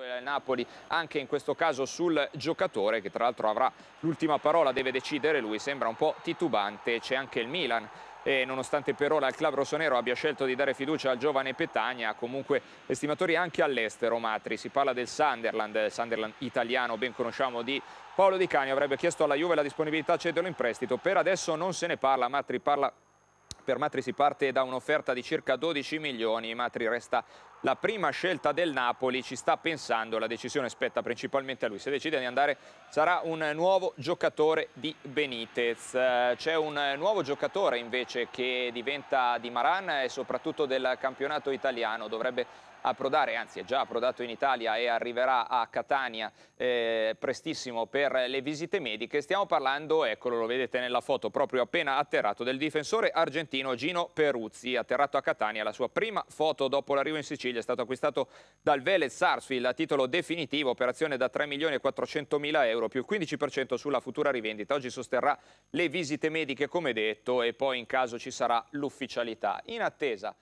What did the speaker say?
del Napoli anche in questo caso sul giocatore che tra l'altro avrà l'ultima parola, deve decidere lui, sembra un po' titubante, c'è anche il Milan e nonostante per ora il club rossonero abbia scelto di dare fiducia al giovane Petagna, comunque estimatori anche all'estero Matri, si parla del Sunderland, Sunderland italiano ben conosciamo di Paolo Di Canio, avrebbe chiesto alla Juve la disponibilità a cederlo in prestito, per adesso non se ne parla, Matri parla per Matri si parte da un'offerta di circa 12 milioni, Matri resta la prima scelta del Napoli, ci sta pensando, la decisione spetta principalmente a lui, se decide di andare sarà un nuovo giocatore di Benitez, c'è un nuovo giocatore invece che diventa di Maran e soprattutto del campionato italiano, dovrebbe approdare, anzi è già approdato in Italia e arriverà a Catania eh, prestissimo per le visite mediche. Stiamo parlando, eccolo, lo vedete nella foto, proprio appena atterrato del difensore argentino Gino Peruzzi, atterrato a Catania, la sua prima foto dopo l'arrivo in Sicilia Marsiglia è stato acquistato dal Vélez Sarsfield a titolo definitivo, operazione da 3 milioni e 400 mila euro più il 15% sulla futura rivendita. Oggi sosterrà le visite mediche come detto e poi in caso ci sarà l'ufficialità. In attesa